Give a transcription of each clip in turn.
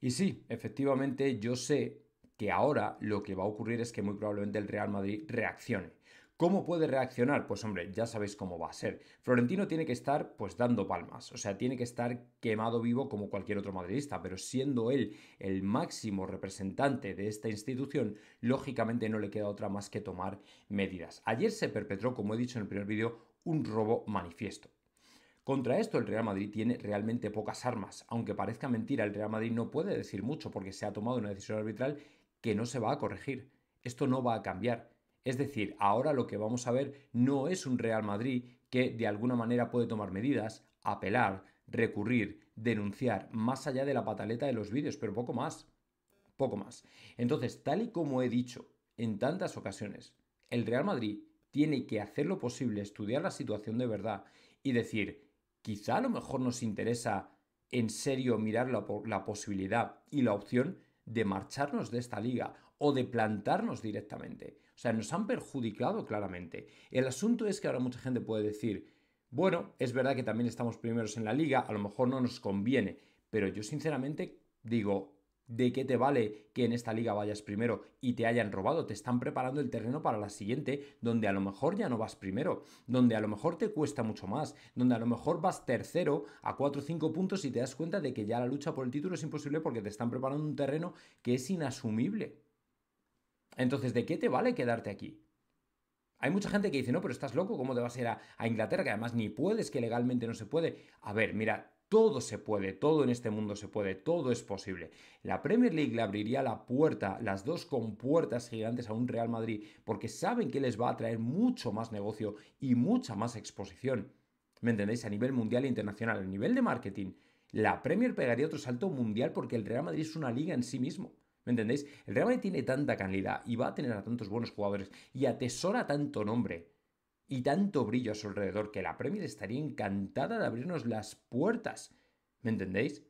Y sí, efectivamente yo sé que ahora lo que va a ocurrir es que muy probablemente el Real Madrid reaccione. ¿Cómo puede reaccionar? Pues hombre, ya sabéis cómo va a ser. Florentino tiene que estar pues dando palmas, o sea, tiene que estar quemado vivo como cualquier otro madridista, pero siendo él el máximo representante de esta institución, lógicamente no le queda otra más que tomar medidas. Ayer se perpetró, como he dicho en el primer vídeo, un robo manifiesto. Contra esto el Real Madrid tiene realmente pocas armas. Aunque parezca mentira, el Real Madrid no puede decir mucho porque se ha tomado una decisión arbitral que no se va a corregir. Esto no va a cambiar. Es decir, ahora lo que vamos a ver no es un Real Madrid que de alguna manera puede tomar medidas, apelar, recurrir, denunciar, más allá de la pataleta de los vídeos, pero poco más. Poco más. Entonces, tal y como he dicho en tantas ocasiones, el Real Madrid tiene que hacer lo posible, estudiar la situación de verdad y decir, quizá a lo mejor nos interesa en serio mirar la, la posibilidad y la opción de marcharnos de esta liga o de plantarnos directamente. O sea, nos han perjudicado claramente. El asunto es que ahora mucha gente puede decir, bueno, es verdad que también estamos primeros en la liga, a lo mejor no nos conviene, pero yo sinceramente digo, ¿De qué te vale que en esta liga vayas primero y te hayan robado? Te están preparando el terreno para la siguiente, donde a lo mejor ya no vas primero, donde a lo mejor te cuesta mucho más, donde a lo mejor vas tercero a 4 o 5 puntos y te das cuenta de que ya la lucha por el título es imposible porque te están preparando un terreno que es inasumible. Entonces, ¿de qué te vale quedarte aquí? Hay mucha gente que dice, no, pero estás loco, ¿cómo te vas a ir a, Inglaterra? Que además ni puedes, que legalmente no se puede. A ver, mira, todo se puede, todo en este mundo se puede, todo es posible. La Premier League le abriría la puerta, las dos compuertas gigantes a un Real Madrid, porque saben que les va a traer mucho más negocio y mucha más exposición. ¿Me entendéis? A nivel mundial e internacional, a nivel de marketing, la Premier pegaría otro salto mundial porque el Real Madrid es una liga en sí mismo. ¿Me entendéis? El Real Madrid tiene tanta calidad y va a tener a tantos buenos jugadores y atesora tanto nombre y tanto brillo a su alrededor que la Premier estaría encantada de abrirnos las puertas. ¿Me entendéis?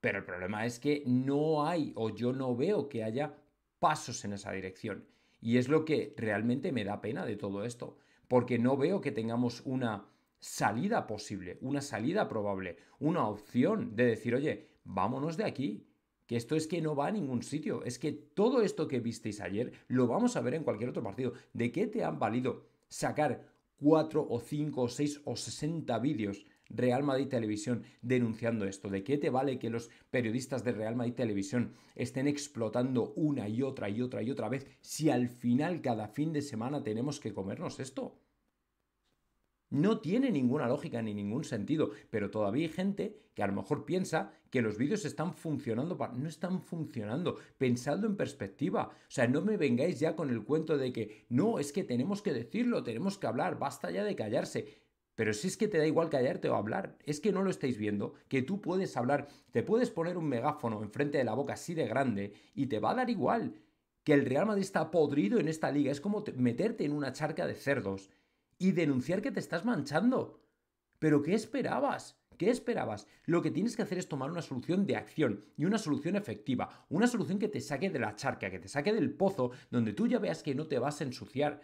Pero el problema es que no hay o yo no veo que haya pasos en esa dirección. Y es lo que realmente me da pena de todo esto, porque no veo que tengamos una salida posible, una salida probable, una opción de decir, oye, vámonos de aquí, que esto es que no va a ningún sitio, es que todo esto que visteis ayer lo vamos a ver en cualquier otro partido. ¿De qué te han valido sacar 4 o 5 o 6 o 60 vídeos Real Madrid Televisión denunciando esto. ¿De qué te vale que los periodistas de Real Madrid Televisión estén explotando una y otra y otra y otra vez si al final cada fin de semana tenemos que comernos esto? No tiene ninguna lógica ni ningún sentido, pero todavía hay gente que a lo mejor piensa que los vídeos están funcionando, para... no están funcionando. pensando en perspectiva. O sea, no me vengáis ya con el cuento de que no, es que tenemos que decirlo, tenemos que hablar, basta ya de callarse. Pero si es que te da igual callarte o hablar, es que no lo estáis viendo, que tú puedes hablar, te puedes poner un megáfono enfrente de la boca así de grande y te va a dar igual que el Real Madrid está podrido en esta liga. Es como meterte en una charca de cerdos y denunciar que te estás manchando. ¿Pero qué esperabas? ¿Qué esperabas? Lo que tienes que hacer es tomar una solución de acción y una solución efectiva, una solución que te saque de la charca, que te saque del pozo, donde tú ya veas que no te vas a ensuciar.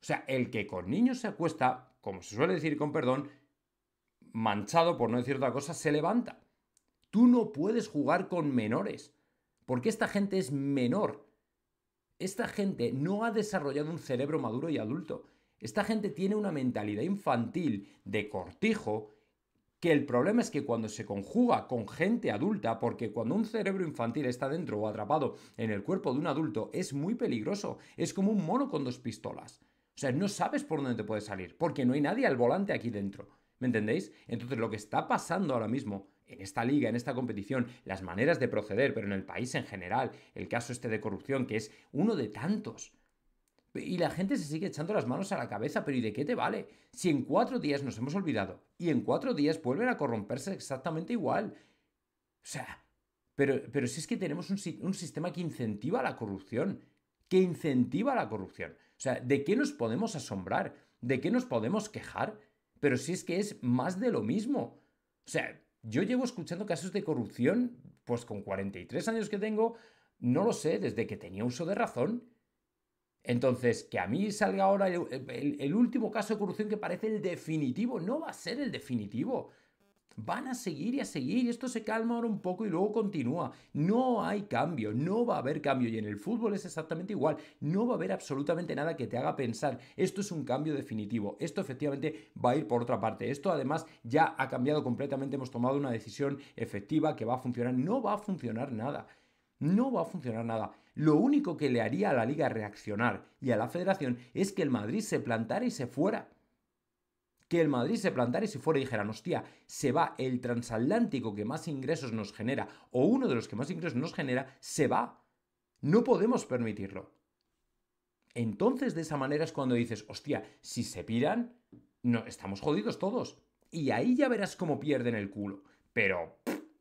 O sea, el que con niños se acuesta, como se suele decir con perdón, manchado por no decir otra cosa, se levanta. Tú no puedes jugar con menores, porque esta gente es menor. Esta gente no ha desarrollado un cerebro maduro y adulto. Esta gente tiene una mentalidad infantil de cortijo que el problema es que cuando se conjuga con gente adulta, porque cuando un cerebro infantil está dentro o atrapado en el cuerpo de un adulto, es muy peligroso, es como un mono con dos pistolas. O sea, no sabes por dónde te puede salir, porque no hay nadie al volante aquí dentro. ¿Me entendéis? Entonces lo que está pasando ahora mismo en esta liga, en esta competición, las maneras de proceder, pero en el país en general, el caso este de corrupción, que es uno de tantos. Y la gente se sigue echando las manos a la cabeza, pero ¿y de qué te vale? Si en cuatro días nos hemos olvidado y en cuatro días vuelven a corromperse exactamente igual. O sea, pero, pero si es que tenemos un, un sistema que incentiva la corrupción, que incentiva la corrupción. O sea, ¿de qué nos podemos asombrar? ¿De qué nos podemos quejar? Pero si es que es más de lo mismo. O sea, yo llevo escuchando casos de corrupción, pues con 43 años que tengo, no lo sé, desde que tenía uso de razón. Entonces, que a mí salga ahora el, último caso de corrupción que parece el definitivo, no va a ser el definitivo. Van a seguir y a seguir, esto se calma ahora un poco y luego continúa. No hay cambio, no va a haber cambio y en el fútbol es exactamente igual, no va a haber absolutamente nada que te haga pensar, esto es un cambio definitivo, esto efectivamente va a ir por otra parte, esto además ya ha cambiado completamente, hemos tomado una decisión efectiva que va a funcionar, no va a funcionar nada, no va a funcionar nada. Lo único que le haría a la liga reaccionar y a la federación es que el Madrid se plantara y se fuera. Que el Madrid se plantara y se fuera y dijeran, hostia, se va el transatlántico que más ingresos nos genera, o uno de los que más ingresos nos genera, se va. No podemos permitirlo. Entonces de esa manera es cuando dices, hostia, si se piran, no, estamos jodidos todos. Y ahí ya verás cómo pierden el culo. Pero,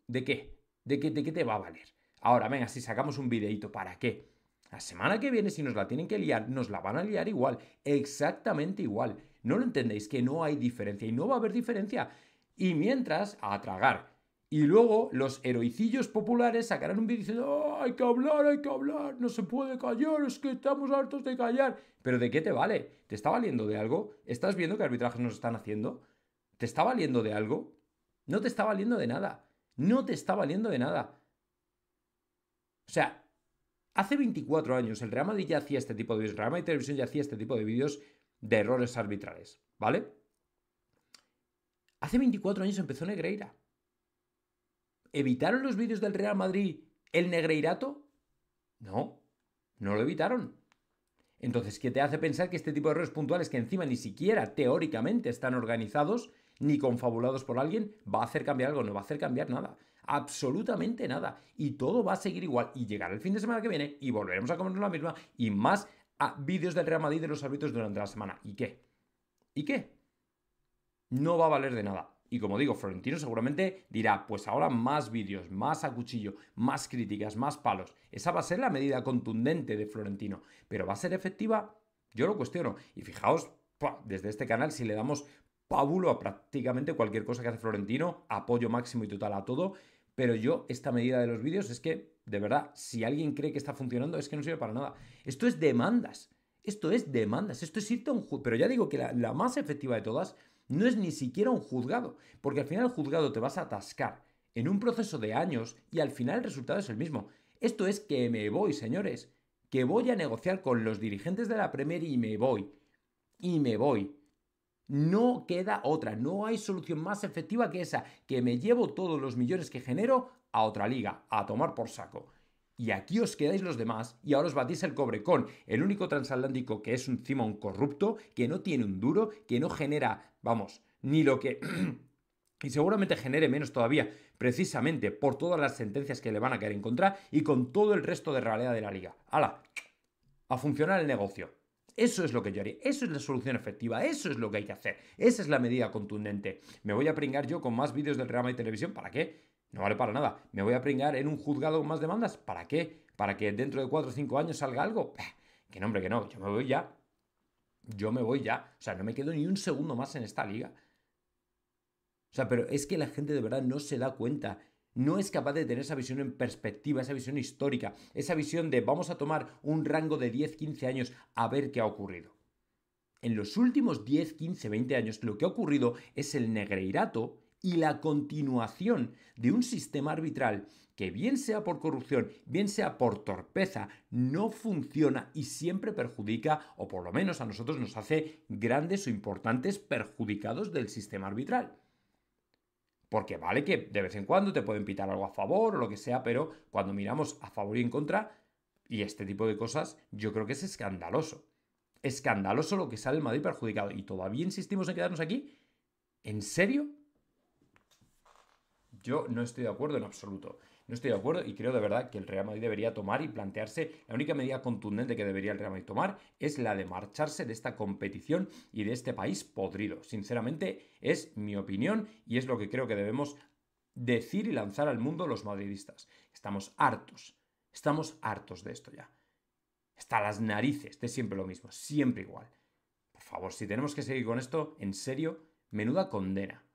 ¿de qué? ¿De qué, de qué te va a valer? Ahora, venga, si sacamos un videito, ¿para qué? La semana que viene, si nos la tienen que liar, nos la van a liar igual, exactamente igual. ¿No lo entendéis? Que no hay diferencia y no va a haber diferencia. Y mientras, a tragar. Y luego los heroicillos populares sacarán un vídeo diciendo, oh, hay que hablar, hay que hablar, no se puede callar, es que estamos hartos de callar. Pero ¿de qué te vale? ¿Te está valiendo de algo? ¿Estás viendo qué arbitrajes nos están haciendo? ¿Te está valiendo de algo? No te está valiendo de nada. No te está valiendo de nada. O sea, hace 24 años el Real Madrid ya hacía este tipo de vídeos, el Real Madrid Televisión ya hacía este tipo de vídeos de errores arbitrales, ¿vale? Hace 24 años empezó Negreira. ¿Evitaron los vídeos del Real Madrid el Negreirato? No, no lo evitaron. Entonces, ¿qué te hace pensar que este tipo de errores puntuales, que encima ni siquiera teóricamente están organizados ni confabulados por alguien, va a hacer cambiar algo? No va a hacer cambiar nada absolutamente nada. Y todo va a seguir igual. Y llegará el fin de semana que viene y volveremos a comernos la misma y más vídeos del Real Madrid de los árbitros durante la semana. ¿Y qué? ¿Y qué? No va a valer de nada. Y como digo, Florentino seguramente dirá, pues ahora más vídeos, más a cuchillo, más críticas, más palos. Esa va a ser la medida contundente de Florentino. Pero ¿va a ser efectiva? Yo lo cuestiono. Y fijaos, desde este canal, si le damos pábulo a prácticamente cualquier cosa que hace Florentino, apoyo máximo y total a todo, pero yo, esta medida de los vídeos es que, de verdad, si alguien cree que está funcionando, es que no sirve para nada. Esto es demandas. Esto es demandas. Esto es irte a un juzgado. Pero ya digo que la, la, más efectiva de todas no es ni siquiera un juzgado. Porque al final el juzgado te vas a atascar en un proceso de años y al final el resultado es el mismo. Esto es que me voy, señores. Que voy a negociar con los dirigentes de la Premier y me voy. Y me voy. No queda otra, no hay solución más efectiva que esa, que me llevo todos los millones que genero a otra liga, a tomar por saco. Y aquí os quedáis los demás y ahora os batís el cobre con el único transatlántico que es un un corrupto, que no tiene un duro, que no genera, vamos, ni lo que... y seguramente genere menos todavía, precisamente por todas las sentencias que le van a caer en contra y con todo el resto de realidad de la liga. ¡Hala! A funcionar el negocio. Eso es lo que yo haría, eso es la solución efectiva, eso es lo que hay que hacer, esa es la medida contundente. ¿Me voy a pringar yo con más vídeos del programa y televisión? ¿Para qué? No vale para nada. ¿Me voy a pringar en un juzgado con más demandas? ¿Para qué? ¿Para que dentro de 4 o 5 años salga algo? Que no, hombre, que no, yo me voy ya. Yo me voy ya. O sea, no me quedo ni un segundo más en esta liga. O sea, pero es que la gente de verdad no se da cuenta no es capaz de tener esa visión en perspectiva, esa visión histórica, esa visión de vamos a tomar un rango de 10, 15 años a ver qué ha ocurrido. En los últimos 10, 15, 20 años lo que ha ocurrido es el negreirato y la continuación de un sistema arbitral que bien sea por corrupción, bien sea por torpeza, no funciona y siempre perjudica, o por lo menos a nosotros nos hace grandes o importantes perjudicados del sistema arbitral. Porque vale que de vez en cuando te pueden pitar algo a favor o lo que sea, pero cuando miramos a favor y en contra y este tipo de cosas, yo creo que es escandaloso. Escandaloso lo que sale el Madrid perjudicado. Y todavía insistimos en quedarnos aquí. ¿En serio? Yo no estoy de acuerdo en absoluto. No estoy de acuerdo y creo de verdad que el Real Madrid debería tomar y plantearse, la única medida contundente que debería el Real Madrid tomar es la de marcharse de esta competición y de este país podrido. Sinceramente es mi opinión y es lo que creo que debemos decir y lanzar al mundo los madridistas. Estamos hartos, estamos hartos de esto ya. Hasta las narices, de siempre lo mismo, siempre igual. Por favor, si tenemos que seguir con esto, en serio, menuda condena.